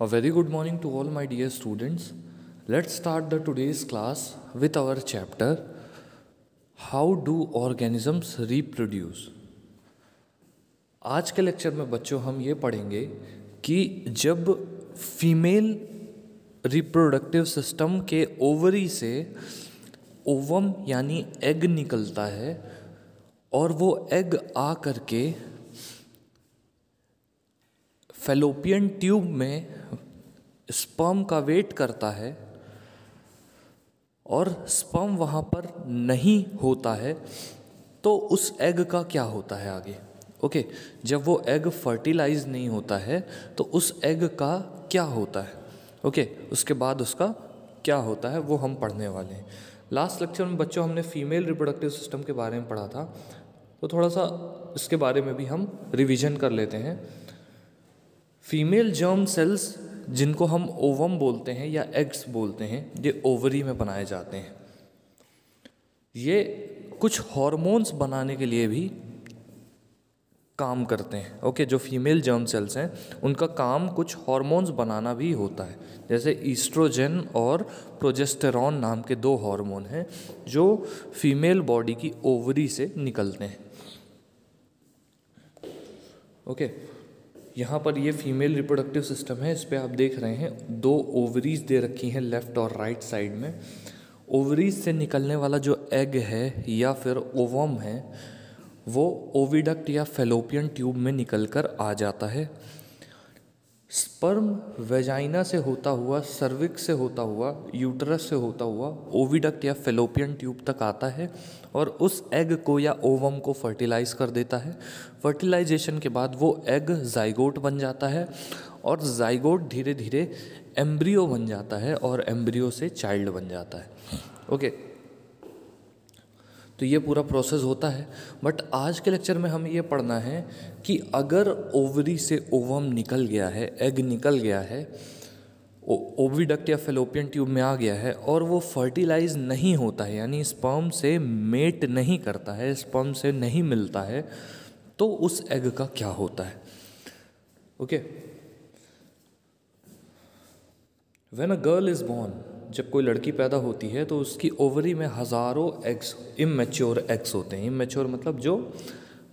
A very good morning to all my dear students. Let's start the today's class with our chapter How do organisms reproduce? आज के lecture में बच्चों हम ये पढ़ेंगे कि जब फीमेल रिप्रोडक्टिव सिस्टम के ओवरी से ओवम यानी एग निकलता है और वो एग आ करके फेलोपियन ट्यूब में स्पर्म का वेट करता है और स्पर्म वहाँ पर नहीं होता है तो उस एग का क्या होता है आगे ओके जब वो एग फर्टिलाइज नहीं होता है तो उस एग का क्या होता है ओके उसके बाद उसका क्या होता है वो हम पढ़ने वाले हैं लास्ट लेक्चर में बच्चों हमने फीमेल रिप्रोडक्टिव सिस्टम के बारे में पढ़ा था तो थोड़ा सा इसके बारे में भी हम रिवीजन कर लेते हैं फीमेल जर्म सेल्स जिनको हम ओवम बोलते हैं या एग्स बोलते हैं ये ओवरी में बनाए जाते हैं ये कुछ हॉर्मोन्स बनाने के लिए भी काम करते हैं ओके जो फीमेल जर्म सेल्स हैं उनका काम कुछ हॉर्मोन्स बनाना भी होता है जैसे ईस्ट्रोजन और प्रोजेस्टेरॉन नाम के दो हार्मोन हैं जो फीमेल बॉडी की ओवरी से निकलते हैं ओके okay. यहाँ पर ये फीमेल रिप्रोडक्टिव सिस्टम है इस पर आप देख रहे हैं दो ओवरीज दे रखी हैं लेफ़्ट और राइट साइड में ओवरीज से निकलने वाला जो एग है या फिर ओवम है वो ओविडक्ट या फेलोपियन ट्यूब में निकल कर आ जाता है स्पर्म वेजाइना से होता हुआ सर्विक्स से होता हुआ यूटरस से होता हुआ ओविडक या फेलोपियन ट्यूब तक आता है और उस एग को या ओवम को फर्टिलाइज कर देता है फर्टिलाइजेशन के बाद वो एग जाइगोट बन जाता है और जाइगोट धीरे धीरे एम्ब्रियो बन जाता है और एम्ब्रियो से चाइल्ड बन जाता है ओके okay. तो ये पूरा प्रोसेस होता है बट आज के लेक्चर में हमें ये पढ़ना है कि अगर ओवरी से ओवम निकल गया है एग निकल गया है ओविडक्ट या फेलोपियन ट्यूब में आ गया है और वो फर्टिलाइज नहीं होता है यानी स्पर्म से मेट नहीं करता है स्पर्म से नहीं मिलता है तो उस एग का क्या होता है okay when a girl is born जब कोई लड़की पैदा होती है तो उसकी ओवरी में हज़ारों एग्स इमेच्योर एग्स होते हैं इमेच्योर मतलब जो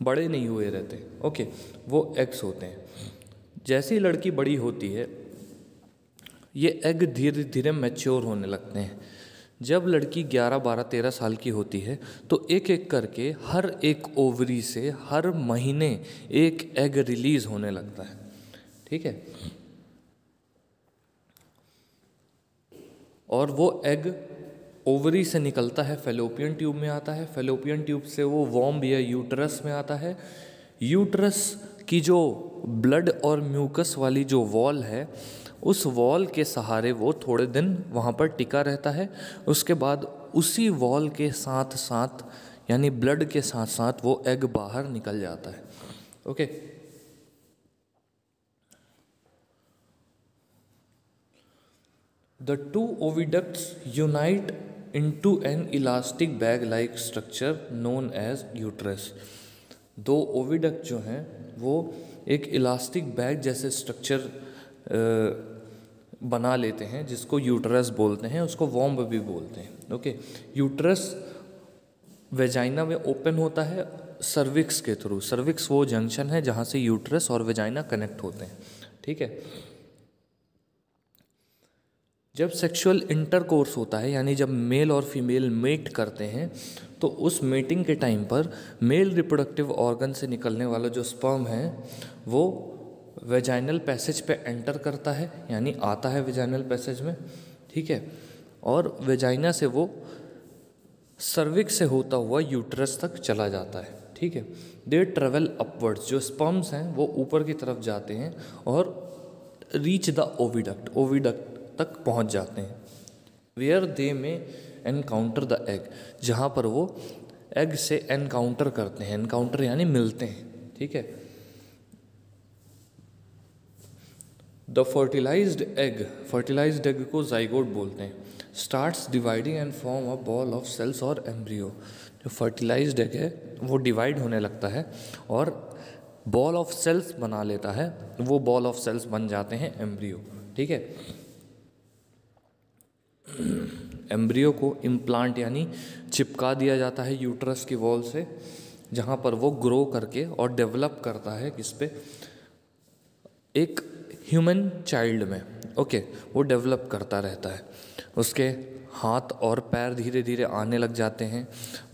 बड़े नहीं हुए रहते ओके वो एग्स होते हैं जैसे ही लड़की बड़ी होती है ये एग धीरे धीरे मैच्योर होने लगते हैं जब लड़की 11, 12, 13 साल की होती है तो एक एक करके हर एक ओवरी से हर महीने एक एग रिलीज़ होने लगता है ठीक है और वो एग ओवरी से निकलता है फेलोपियन ट्यूब में आता है फेलोपियन ट्यूब से वो वॉम्ब या यूटरस में आता है यूटरस की जो ब्लड और म्यूकस वाली जो वॉल है उस वॉल के सहारे वो थोड़े दिन वहाँ पर टिका रहता है उसके बाद उसी वॉल के साथ साथ यानी ब्लड के साथ साथ वो एग बाहर निकल जाता है okay okay. The two oviducts unite into an elastic bag like structure known as uterus. दो ओविडक्ट जो हैं वो एक इलास्टिक बैग जैसे स्ट्रक्चर बना लेते हैं जिसको यूटरस बोलते हैं उसको वॉम्ब भी बोलते हैं ओके यूटरस वेजाइना में ओपन होता है सर्विक्स के थ्रू सर्विक्स वो जंक्शन है जहाँ से यूट्रस और वेजाइना कनेक्ट होते हैं ठीक है जब सेक्सुअल इंटरकोर्स होता है यानी जब मेल और फीमेल मेट करते हैं तो उस मेटिंग के टाइम पर मेल रिप्रोडक्टिव ऑर्गन से निकलने वाला जो स्पर्म है वो वेजाइनल पैसेज पे एंटर करता है यानी आता है वेजाइनल पैसेज में ठीक है और वेजाइना से वो सर्विक से होता हुआ यूट्रस तक चला जाता है ठीक है दे ट्रेवल अपवर्ड्स जो स्पर्म्स हैं वो ऊपर की तरफ जाते हैं और रीच द ओविडक्ट ओविडक्ट तक पहुंच जाते हैं वेयर दे में एनकाउंटर द एग जहाँ पर वो एग से एनकाउंटर करते हैं एनकाउंटर यानी मिलते हैं ठीक है the fertilise egg fertilise egg को जाइगोड बोलते हैं starts dividing and form a ball of cells और एम्ब्रियो जो फर्टिलाइज एग है वो डिवाइड होने लगता है और बॉल ऑफ सेल्स बना लेता है वो बॉल ऑफ सेल्स बन जाते हैं एम्ब्रियो ठीक है एम्ब्रियो को इम्प्लांट यानी चिपका दिया जाता है यूट्रस की वॉल से जहाँ पर वो ग्रो करके और डेवलप करता है किस पे एक ह्यूमन चाइल्ड में ओके वो डेवलप करता रहता है उसके हाथ और पैर धीरे धीरे आने लग जाते हैं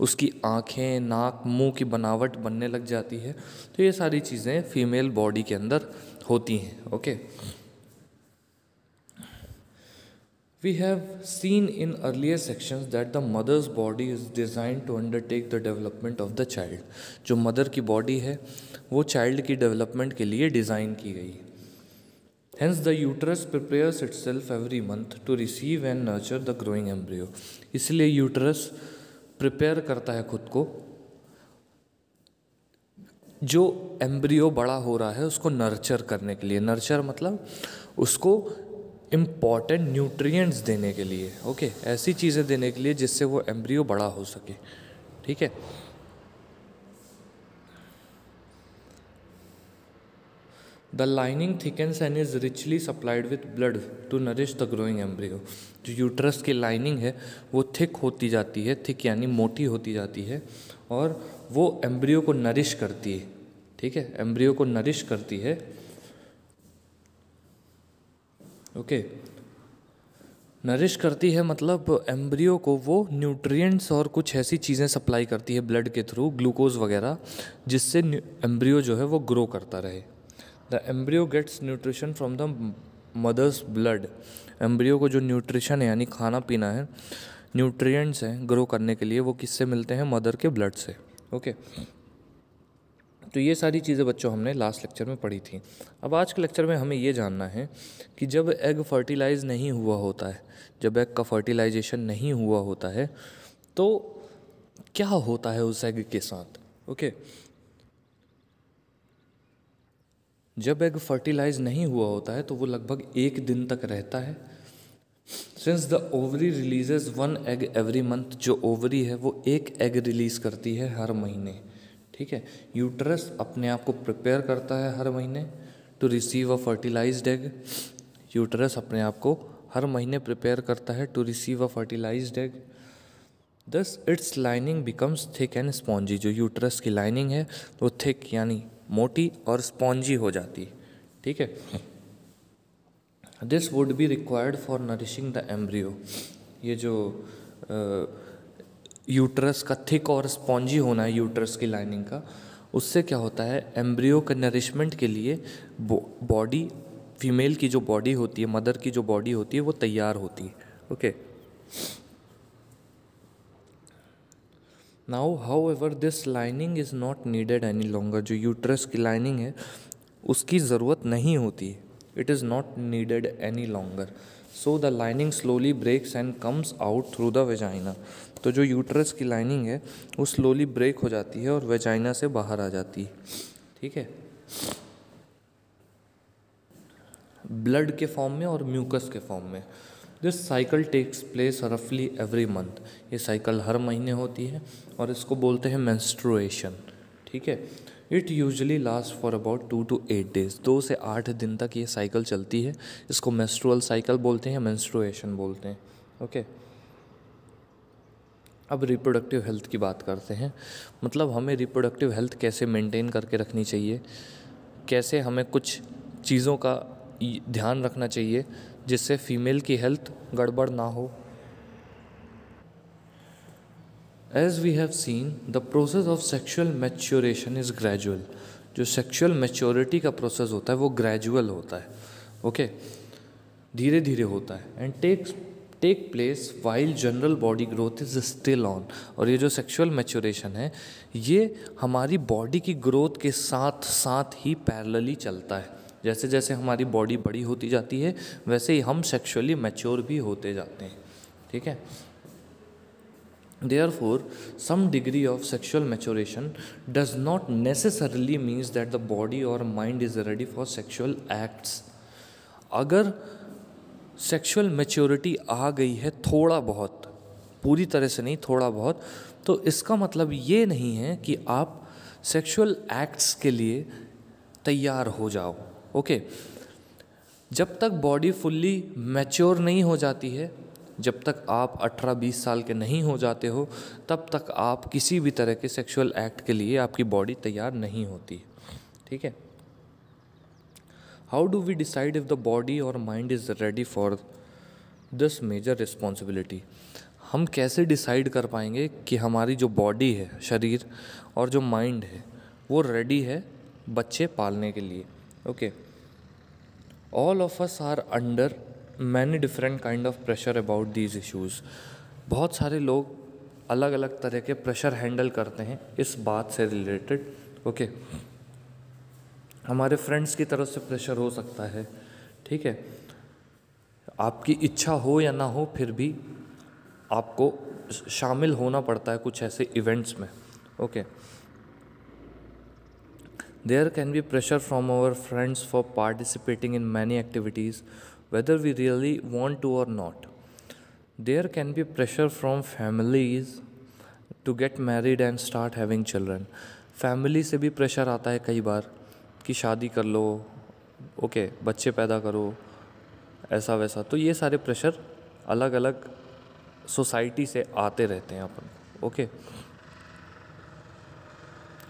उसकी आँखें नाक मुंह की बनावट बनने लग जाती है तो ये सारी चीज़ें फीमेल बॉडी के अंदर होती हैं okay We have seen in earlier sections that the mother's body is designed to undertake the development of the child. jo mother ki body hai wo child ki development ke liye design ki gayi Hence, the uterus prepares itself every month to receive and nurture the growing embryo. isliye uterus prepare karta hai khud ko jo embryo bada ho raha hai usko nurture karne ke liye nurture matlab usko important nutrients देने के लिए okay ऐसी चीज़ें देने के लिए जिससे वो एम्ब्रियो बड़ा हो सके ठीक है the lining thickens and is richly supplied with blood to nourish the growing embryo जो यूट्रस की लाइनिंग है वो थिक होती जाती है थिक यानी मोटी होती जाती है और वो एम्ब्रियो को नरिश करती है ठीक है एम्ब्रियो को नरिश करती है ओके नरिश करती है मतलब एम्ब्रियो को वो न्यूट्रिएंट्स और कुछ ऐसी चीज़ें सप्लाई करती है ब्लड के थ्रू ग्लूकोज वगैरह जिससे एम्ब्रियो जो है वो ग्रो करता रहे the embryo gets nutrition from the mother's blood embryo को जो न्यूट्रिशन है यानी खाना पीना है न्यूट्रिएंट्स हैं ग्रो करने के लिए वो किससे मिलते हैं मदर के ब्लड से ओके okay. तो ये सारी चीज़ें बच्चों हमने लास्ट लेक्चर में पढ़ी थी अब आज के लेक्चर में हमें ये जानना है कि जब एग फर्टिलाइज़ नहीं हुआ होता है जब एग का फर्टिलाइजेशन नहीं हुआ होता है तो क्या होता है उस एग के साथ ओके जब एग फर्टिलाइज नहीं हुआ होता है तो वो लगभग एक दिन तक रहता है since the ovary releases one egg every month जो ओवरी है वो एक एग रिलीज़ करती है हर महीने ठीक है यूट्रस अपने आप को प्रिपेयर करता है हर महीने to receive a fertilised egg uterus अपने आप को हर महीने प्रिपेयर करता है to receive a fertilised egg thus its lining becomes thick and spongy जो यूट्रस की लाइनिंग है वो थिक यानी मोटी और स्पॉन्जी हो जाती है ठीक है this would be required for nourishing the embryo ये जो आ, यूट्रस का थिक और स्पॉन्जी होना है यूट्रस की लाइनिंग का उससे क्या होता है एम्ब्रियो का नरिशमेंट के लिए बॉडी फीमेल की जो बॉडी होती है मदर की जो बॉडी होती है वो तैयार होती है okay now however this lining is not needed any longer जो यूट्रस की लाइनिंग है उसकी ज़रूरत नहीं होती है it is not needed any longer so the lining slowly breaks and comes out through the vagina तो जो यूट्रस की लाइनिंग है वो स्लोली ब्रेक हो जाती है और वेजाइना से बाहर आ जाती है ठीक है ब्लड के फॉर्म में और म्यूकस के फॉर्म में दिस साइकिल टेक्स प्लेस रफली एवरी मंथ ये साइकिल हर महीने होती है और इसको बोलते हैं मैंस्ट्रुएशन ठीक है it usually last for about two to eight days दो से आठ दिन तक ये साइकिल चलती है इसको मेस्ट्रुअल साइकिल बोलते हैं मेंस्ट्रुएशन बोलते हैं ओके अब रिप्रोडक्टिव हेल्थ की बात करते हैं मतलब हमें रिप्रोडक्टिव हेल्थ कैसे मेंटेन करके रखनी चाहिए कैसे हमें कुछ चीज़ों का ध्यान रखना चाहिए जिससे फीमेल की हेल्थ गड़बड़ ना हो as we have seen the process of sexual maturation is gradual जो सेक्शुअल मेच्योरिटी का प्रोसेस होता है वो ग्रेजुअल होता है ओके धीरे धीरे होता है and takes take place while general body growth is still on और ये जो सेक्शुअल मैच्योरेशन है ये हमारी बॉडी की ग्रोथ के साथ साथ ही पैरलली चलता है जैसे जैसे हमारी बॉडी बड़ी होती जाती है वैसे ही हम सेक्शुअली मैच्योर भी होते जाते हैं ठीक है therefore some degree of sexual maturation does not necessarily means that the body or mind is ready for sexual acts agar sexual maturity आ गई है थोड़ा बहुत पूरी तरह से नहीं थोड़ा बहुत तो इसका मतलब ये नहीं है कि आप सेक्सुअल एक्ट्स के लिए तैयार हो जाओ ओके जब तक बॉडी फुल्ली मैच्योर नहीं हो जाती है जब तक आप 18-20 साल के नहीं हो जाते हो तब तक आप किसी भी तरह के सेक्सुअल एक्ट के लिए आपकी बॉडी तैयार नहीं होती ठीक है how do we decide if the body और mind is ready for this major responsibility हम कैसे डिसाइड कर पाएंगे कि हमारी जो बॉडी है शरीर और जो माइंड है वो रेडी है बच्चे पालने के लिए okay all of us are under many different kind of pressure about these issues बहुत सारे लोग अलग अलग तरह के प्रेशर हैंडल करते हैं इस बात से रिलेटेड ओके okay. हमारे फ्रेंड्स की तरफ से प्रेशर हो सकता है ठीक है आपकी इच्छा हो या ना हो फिर भी आपको शामिल होना पड़ता है कुछ ऐसे इवेंट्स में okay there can be pressure from our friends for participating in many activities whether we really want to or not. There can be pressure from families to get married and start having children. Family से भी pressure आता है कई बार कि शादी कर लो okay बच्चे पैदा करो ऐसा वैसा तो ये सारे प्रेशर अलग अलग सोसाइटी से आते रहते हैं अपन okay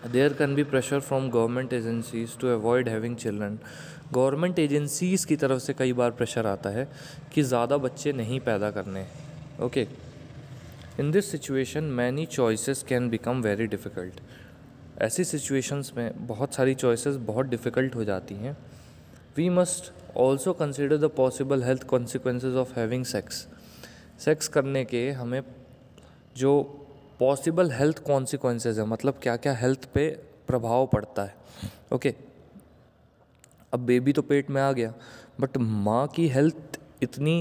there can be pressure from government agencies to avoid having children government agencies की तरफ से कई बार प्रेशर आता है कि ज़्यादा बच्चे नहीं पैदा करने okay in this situation many choices can become very difficult ऐसी सिचुएशंस में बहुत सारी चॉइसेस बहुत डिफ़िकल्ट हो जाती हैं we must also consider the possible health consequences of having sex sex करने के हमें जो पॉसिबल हेल्थ कॉन्सिक्वेंसेज है मतलब क्या क्या हेल्थ पे प्रभाव पड़ता है ओके okay. अब बेबी तो पेट में आ गया बट माँ की हेल्थ इतनी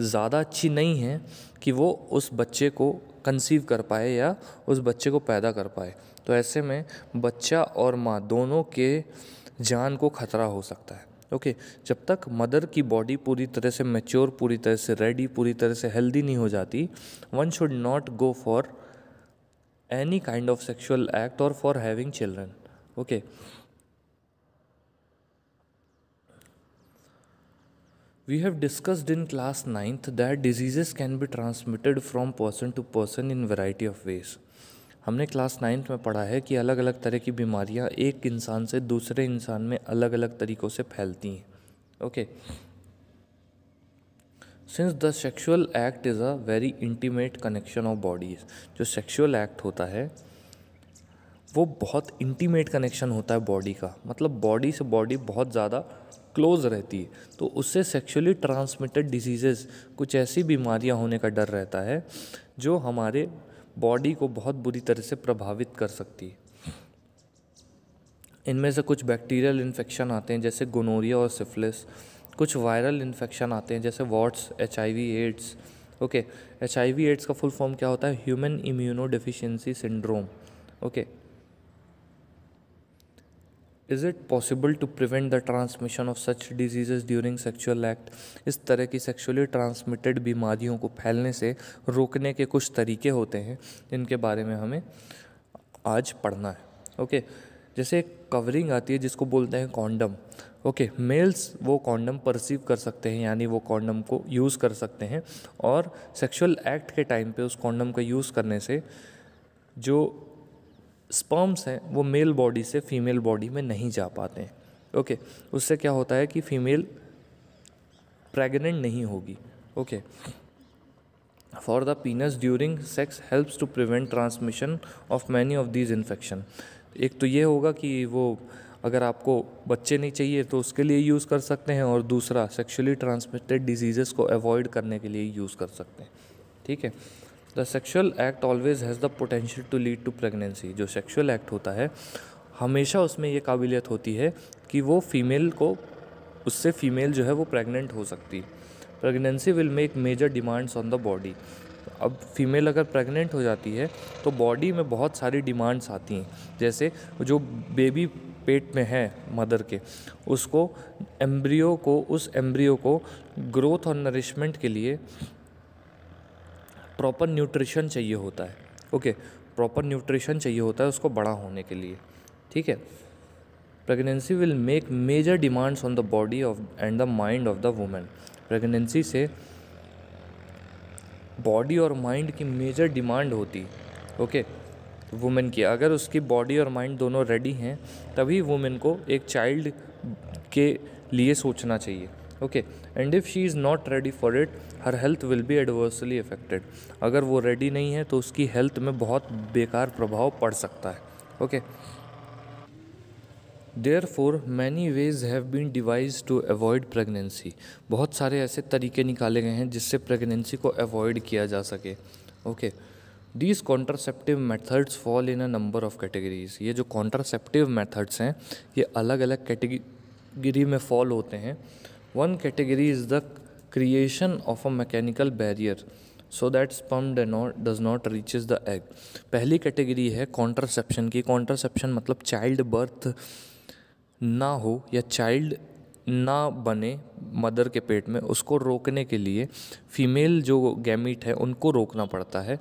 ज़्यादा अच्छी नहीं है कि वो उस बच्चे को कंसीव कर पाए या उस बच्चे को पैदा कर पाए तो ऐसे में बच्चा और माँ दोनों के जान को खतरा हो सकता है ओके okay, जब तक मदर की बॉडी पूरी तरह से मैच्योर पूरी तरह से रेडी पूरी तरह से हेल्दी नहीं हो जाती one should not go for any kind of sexual act or for having children okay we have discussed in class 9th that diseases can be transmitted from person to person in variety of ways हमने class ninth में पढ़ा है कि अलग अलग तरह की बीमारियां एक इंसान से दूसरे इंसान में अलग अलग तरीक़ों से फैलती हैं okay okay. Since the sexual act is a very intimate connection of bodies जो सेक्शुअल एक्ट होता है वो बहुत इंटीमेट कनेक्शन होता है बॉडी का मतलब बॉडी से बॉडी बहुत ज़्यादा क्लोज रहती है तो उससे सेक्सुअली ट्रांसमिटेड डिजीज़ेस कुछ ऐसी बीमारियां होने का डर रहता है जो हमारे बॉडी को बहुत बुरी तरह से प्रभावित कर सकती है इनमें से कुछ बैक्टीरियल इन्फेक्शन आते हैं जैसे गोनोरिया और सिफिलिस कुछ वायरल इन्फेक्शन आते हैं जैसे what's H AIDS okay H AIDS का फुल फॉर्म क्या होता है human immuno deficiency syndrome okay is it possible to prevent the transmission of such diseases during sexual act इस तरह की सेक्शुअली ट्रांसमिटेड बीमारियों को फैलने से रोकने के कुछ तरीके होते हैं जिनके बारे में हमें आज पढ़ना है ओके okay. जैसे एक कवरिंग आती है जिसको बोलते हैं कॉन्डम ओके मेल्स वो कॉन्डम परसीव कर सकते हैं यानी वो कॉन्डम को यूज़ कर सकते हैं और सेक्सुअल एक्ट के टाइम पे उस कॉन्डम का यूज़ करने से जो स्पर्म्स हैं वो मेल बॉडी से फीमेल बॉडी में नहीं जा पाते हैं ओके okay, उससे क्या होता है कि फीमेल प्रेग्नेंट नहीं होगी okay for the penis during sex helps to prevent transmission of many of these infection एक तो ये होगा कि वो अगर आपको बच्चे नहीं चाहिए तो उसके लिए यूज़ कर सकते हैं और दूसरा सेक्शुअली ट्रांसमिटेड डिजीज़ को अवॉइड करने के लिए यूज़ कर सकते हैं ठीक है the sexual act always has the potential to lead to pregnancy जो सेक्शुअल एक्ट होता है हमेशा उसमें ये काबिलियत होती है कि वो फीमेल को उससे फीमेल जो है वो प्रेगनेंट हो सकती pregnancy will make major demands on the body अब फीमेल अगर प्रेग्नेंट हो जाती है तो बॉडी में बहुत सारी डिमांड्स आती हैं जैसे जो बेबी पेट में है मदर के उसको एम्ब्रियो को उस एम्ब्रियो को ग्रोथ और नरिशमेंट के लिए प्रॉपर न्यूट्रिशन चाहिए होता है ओके प्रॉपर न्यूट्रिशन चाहिए होता है उसको बड़ा होने के लिए ठीक है pregnancy will make major demands on the body of and the mind of the women pregnancy से बॉडी और माइंड की मेजर डिमांड होती ओके वुमेन की अगर उसकी बॉडी और माइंड दोनों रेडी हैं तभी वुमेन को एक चाइल्ड के लिए सोचना चाहिए okay and if she is not ready for it her health will be adversely affected अगर वो रेडी नहीं है तो उसकी हेल्थ में बहुत बेकार प्रभाव पड़ सकता है okay okay? Therefore many ways have been devised to avoid pregnancy बहुत सारे ऐसे तरीके निकाले गए हैं जिससे प्रेगनेंसी को अवॉइड किया जा सके okay these contraceptive methods fall in a number of categories ये जो कॉन्ट्रासेप्टिव मेथड्स हैं ये अलग अलग कैटेगरी में फॉल होते हैं one category is the creation of a mechanical barrier so that sperm does not reaches the egg पहली कैटेगरी है कॉन्ट्रासेप्शन की कॉन्ट्रासेप्शन मतलब चाइल्ड बर्थ ना हो या चाइल्ड ना बने मदर के पेट में उसको रोकने के लिए फीमेल जो गैमिट है उनको रोकना पड़ता है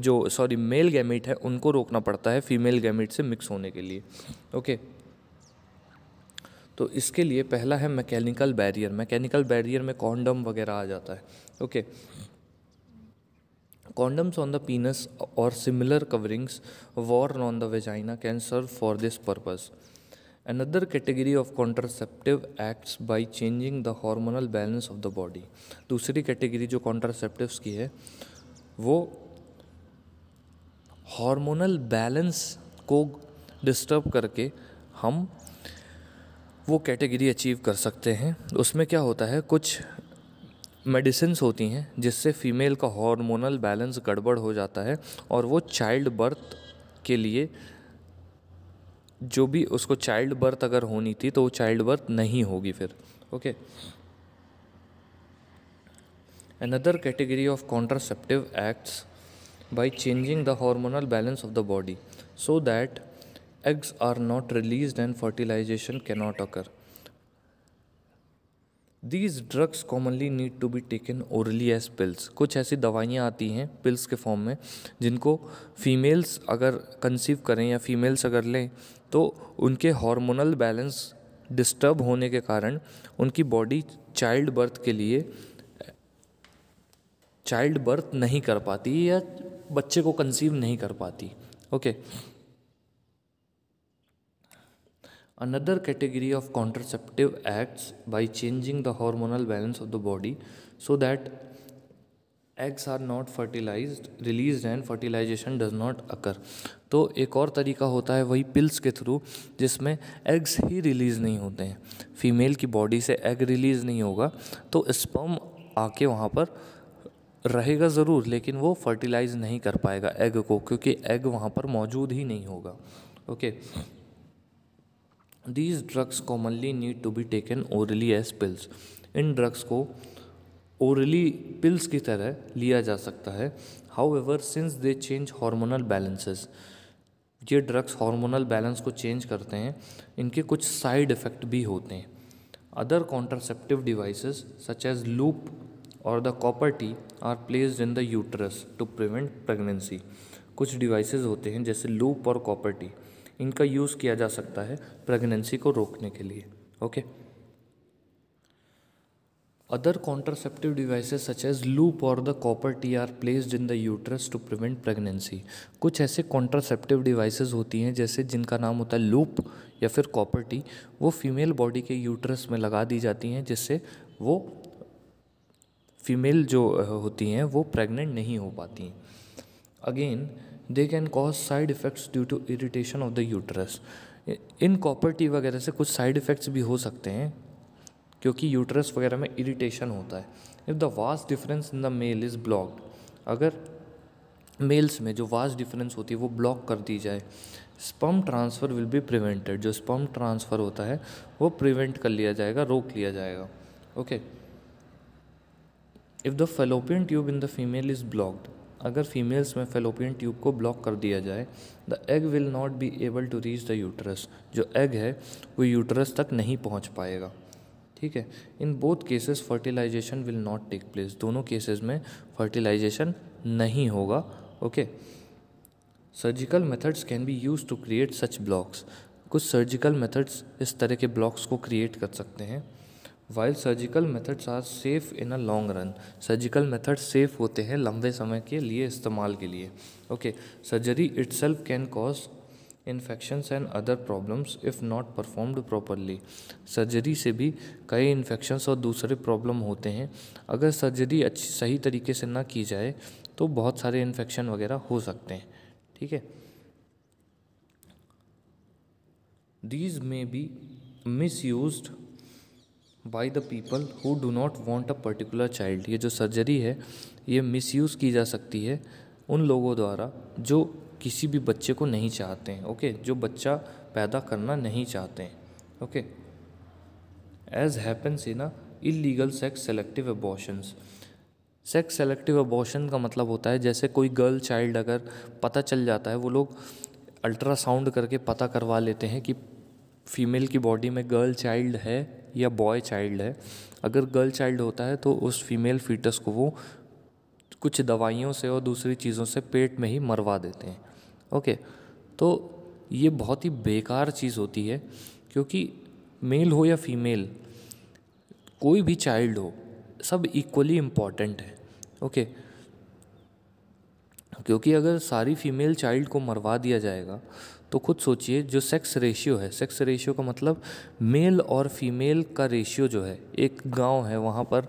जो सॉरी मेल गैमिट है उनको रोकना पड़ता है फीमेल गैमिट से मिक्स होने के लिए ओके तो इसके लिए पहला है मैकेनिकल बैरियर मैकेनिकल बैरियर में कॉन्डम वगैरह आ जाता है okay condoms on the penis और similar coverings worn on the vagina can serve for this purpose Another category of contraceptive acts by changing the hormonal balance of the body. दूसरी category जो contraceptives की है वो हार्मोनल बैलेंस को disturb करके हम वो कैटेगरी अचीव कर सकते हैं उसमें क्या होता है कुछ मेडिसिन होती हैं जिससे फीमेल का हार्मोनल बैलेंस गड़बड़ हो जाता है और वो चाइल्ड बर्थ के लिए जो भी उसको चाइल्ड बर्थ अगर होनी थी तो वो चाइल्ड बर्थ नहीं होगी फिर okay another category of contraceptive acts by changing the hormonal balance of the body so that eggs are not release and fertilisation cannot occur these drugs commonly need to be taken orally as pills कुछ ऐसी दवाइयाँ आती हैं pills के form में जिनको females अगर conceive करें या फीमेल्स अगर लें तो उनके हार्मोनल बैलेंस डिस्टर्ब होने के कारण उनकी बॉडी चाइल्ड बर्थ के लिए चाइल्ड बर्थ नहीं कर पाती या बच्चे को कंसीव नहीं कर पाती okay okay. Another category of contraceptive acts by changing the hormonal balance of the body so that eggs are not fertilized, released and fertilization does not occur. तो एक और तरीका होता है वही पिल्स के थ्रू जिसमें एग्स ही रिलीज़ नहीं होते हैं फीमेल की बॉडी से एग रिलीज़ नहीं होगा तो स्पर्म आके वहाँ पर रहेगा ज़रूर लेकिन वो फर्टिलाइज़ नहीं कर पाएगा एग को क्योंकि एग वहाँ पर मौजूद ही नहीं होगा okay okay. These drugs commonly need to be taken orally as pills इन ड्रग्स को ओरली पिल्स की तरह लिया जा सकता है however since they change hormonal balances ये ड्रग्स हार्मोनल बैलेंस को चेंज करते हैं इनके कुछ साइड इफ़ेक्ट भी होते हैं other contraceptive devices such as loop और the copper T are placed in the uterus to prevent pregnancy कुछ डिवाइसेस होते हैं जैसे लूप और कॉपर टी इनका यूज़ किया जा सकता है प्रेगनेंसी को रोकने के लिए okay other contraceptive devices such as loop और the copper T are placed in the uterus to prevent pregnancy कुछ ऐसे कॉन्ट्रासेप्टिव डिवाइस होती हैं जैसे जिनका नाम होता है लूप या फिर कॉपर टी वो फीमेल बॉडी के यूट्रस में लगा दी जाती हैं जिससे वो फीमेल जो होती हैं वो प्रेग्नेंट नहीं हो पाती हैं again they can cause side effects due to irritation of the uterus इन कॉपर टी वगैरह से कुछ साइड इफ़ेक्ट्स भी हो सकते हैं क्योंकि यूटरस वगैरह में इरीटेशन होता है if the vast difference in the mail is blocked अगर मेल्स में जो वास्ट डिफरेंस होती है वो ब्लॉक कर दी जाए sperm transfer will be prevented जो स्पम ट्रांसफ़र होता है वो प्रिवेंट कर लिया जाएगा रोक लिया जाएगा okay if the fallopian tube in the female is blocked अगर फीमेल्स में फेलोपियन ट्यूब को ब्लॉक कर दिया जाए the egg will not be able to reach the uterus जो एग है वो यूटरस तक नहीं पहुंच पाएगा ठीक है in both cases fertilization will not take place दोनों केसेस में फर्टिलाइजेशन नहीं होगा okay surgical methods can be use to create such blocks कुछ सर्जिकल मेथड्स इस तरह के ब्लॉक्स को क्रिएट कर सकते हैं while surgical methods are safe in a long run surgical method safe होते हैं लंबे समय के लिए इस्तेमाल के लिए okay surgery itself can cause infections and other problems if not performed properly surgery से भी कई इन्फेक्शंस और दूसरे प्रॉब्लम होते हैं अगर सर्जरी अच्छी सही तरीके से ना की जाए तो बहुत सारे इन्फेक्शन वगैरह हो सकते हैं ठीक है these may be misuse by the people who do not want a particular child ये जो सर्जरी है ये मिस यूज़ की जा सकती है उन लोगों द्वारा जो किसी भी बच्चे को नहीं चाहते हैं ओके जो बच्चा पैदा करना नहीं चाहते हैं okay as happens in a illegal sex selective abortion sex selective abortion का मतलब होता है जैसे कोई गर्ल चाइल्ड अगर पता चल जाता है वो लोग अल्ट्रासाउंड करके पता करवा लेते हैं कि फीमेल की बॉडी में गर्ल चाइल्ड है या बॉय चाइल्ड है अगर गर्ल चाइल्ड होता है तो उस फीमेल फीटस को वो कुछ दवाइयों से और दूसरी चीज़ों से पेट में ही मरवा देते हैं ओके तो ये बहुत ही बेकार चीज़ होती है क्योंकि मेल हो या फीमेल कोई भी चाइल्ड हो सब इक्वली इम्पॉर्टेंट है ओके क्योंकि अगर सारी फीमेल चाइल्ड को मरवा दिया जाएगा तो खुद सोचिए जो सेक्स रेशियो है सेक्स रेशियो का मतलब मेल और फीमेल का रेशियो जो है एक गांव है वहाँ पर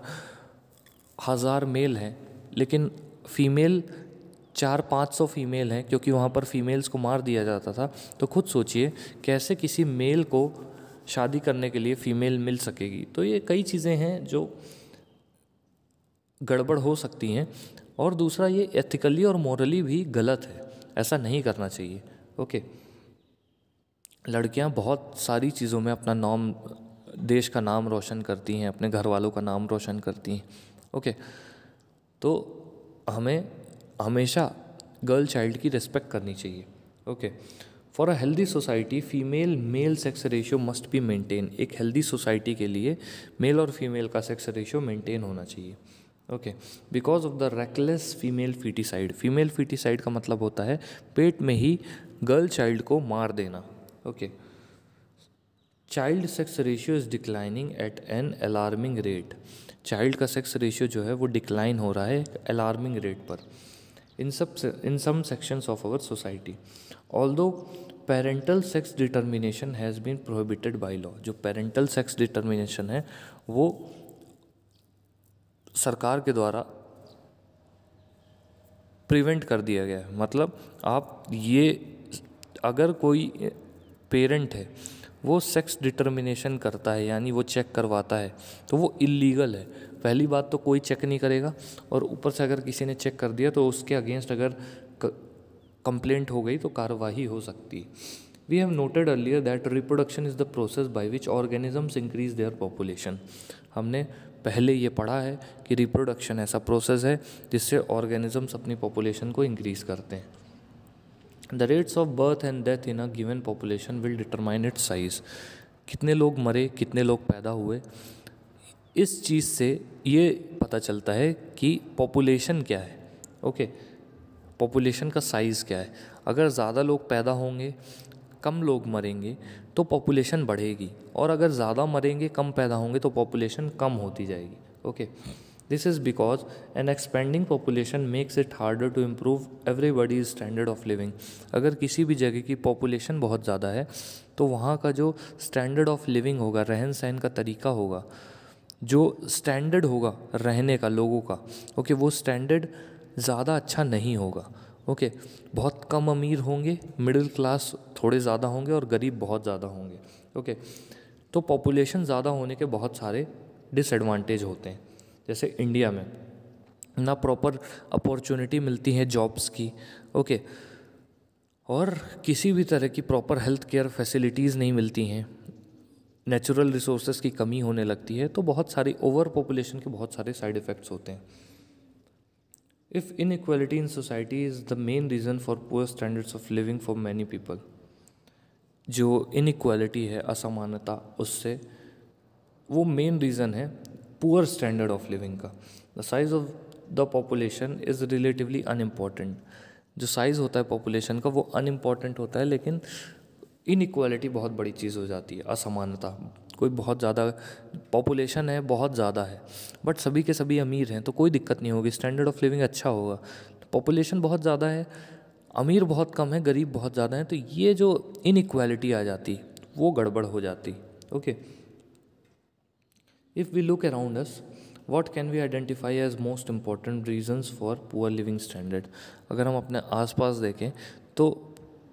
हज़ार मेल हैं लेकिन फीमेल चार पाँच सौ फीमेल हैं क्योंकि वहाँ पर फीमेल्स को मार दिया जाता था तो खुद सोचिए कैसे किसी मेल को शादी करने के लिए फ़ीमेल मिल सकेगी तो ये कई चीज़ें हैं जो गड़बड़ हो सकती हैं और दूसरा ये एथिकली और मॉरली भी गलत है ऐसा नहीं करना चाहिए ओके लड़कियां बहुत सारी चीज़ों में अपना नाम देश का नाम रोशन करती हैं अपने घर वालों का नाम रोशन करती हैं ओके तो हमें हमेशा गर्ल चाइल्ड की रिस्पेक्ट करनी चाहिए okay for a healthy society female male sex ratio must be maintain एक हेल्दी सोसाइटी के लिए मेल और फीमेल का सेक्स रेशियो मेंटेन होना चाहिए okay because of the reckless female foeticide female foeticide का मतलब होता है पेट में ही गर्ल चाइल्ड को मार देना okay child sex ratio is declining at an alarming rate child का सेक्स रेशियो जो है वो डिक्लाइन हो रहा है अलार्मिंग रेट पर इन सब in some sections of our society although parental sex determination has been prohibited by law जो पेरेंटल सेक्स डिटर्मिनेशन है वो सरकार के द्वारा प्रिवेंट कर दिया गया है मतलब आप ये अगर कोई पेरेंट है वो सेक्स डिटर्मिनेशन करता है यानी वो चेक करवाता है तो वो इलीगल है पहली बात तो कोई चेक नहीं करेगा और ऊपर से अगर किसी ने चेक कर दिया तो उसके अगेंस्ट अगर कंप्लेंट हो गई तो कार्रवाई हो सकती है we have noted earlier that reproduction is the process by which organisms increase their population हमने पहले ये पढ़ा है कि रिप्रोडक्शन ऐसा प्रोसेस है जिससे ऑर्गेनिजम्स अपनी पॉपुलेशन को इंक्रीज़ करते हैं the rates of birth and death in a given population will determine it size कितने लोग मरे कितने लोग पैदा हुए इस चीज़ से ये पता चलता है कि पॉपुलेशन क्या है ओके पॉपुलेशन का साइज़ क्या है अगर ज़्यादा लोग पैदा होंगे कम लोग मरेंगे तो पॉपुलेशन बढ़ेगी और अगर ज़्यादा मरेंगे कम पैदा होंगे तो पॉपुलेशन कम होती जाएगी okay okay. This is because an expanding population makes it harder to improve everybody's standard of living. अगर किसी भी जगह की population बहुत ज़्यादा है तो वहाँ का जो standard of living होगा रहन सहन का तरीका होगा जो standard होगा रहने का लोगों का ओके okay, वो standard ज़्यादा अच्छा नहीं होगा ओके okay, बहुत कम अमीर होंगे मिडिल क्लास थोड़े ज़्यादा होंगे और गरीब बहुत ज़्यादा होंगे ओके okay, तो पॉपुलेशन ज़्यादा होने के बहुत सारे डिसएडवांटेज होते हैं जैसे इंडिया में ना प्रॉपर अपॉर्चुनिटी मिलती है जॉब्स की ओके और किसी भी तरह की प्रॉपर हेल्थ केयर फैसिलिटीज़ नहीं मिलती हैं नेचुरल रिसोर्सेज की कमी होने लगती है तो बहुत सारी ओवर पॉपुलेशन के बहुत सारे साइड इफ़ेक्ट्स होते हैं if inequality in society is the main reason for poor standards of living for many people जो इनक्वालिटी है असमानता उससे वो मेन रीज़न है पुअर स्टैंडर्ड ऑफ लिविंग का the size of the population is relatively unimportant जो size होता है पॉपुलेशन का वो अनइम्पॉर्टेंट होता है लेकिन इनक्वालिटी बहुत बड़ी चीज़ हो जाती है असमानता कोई बहुत ज़्यादा पॉपुलेशन है बहुत ज़्यादा है बट सभी के सभी अमीर हैं तो कोई दिक्कत नहीं होगी स्टैंडर्ड ऑफ लिविंग अच्छा होगा पॉपुलेशन बहुत ज़्यादा है अमीर बहुत कम है गरीब बहुत ज़्यादा है तो ये जो इनक्वालिटी आ जाती वो गड़बड़ हो जाती okay okay? If we look around us, what can we identify as most important reasons for poor living standard अगर हम अपने आसपास देखें तो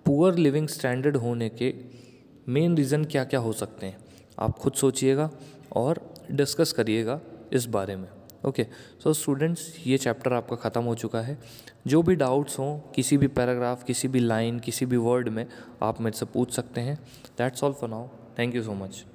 पुअर लिविंग स्टैंडर्ड होने के मेन रीज़न क्या क्या हो सकते हैं आप खुद सोचिएगा और डिस्कस करिएगा इस बारे में ओके सो स्टूडेंट्स ये चैप्टर आपका ख़त्म हो चुका है जो भी डाउट्स हों किसी भी पैराग्राफ किसी भी लाइन किसी भी वर्ड में आप मेरे से पूछ सकते हैं that's all for now thank you so much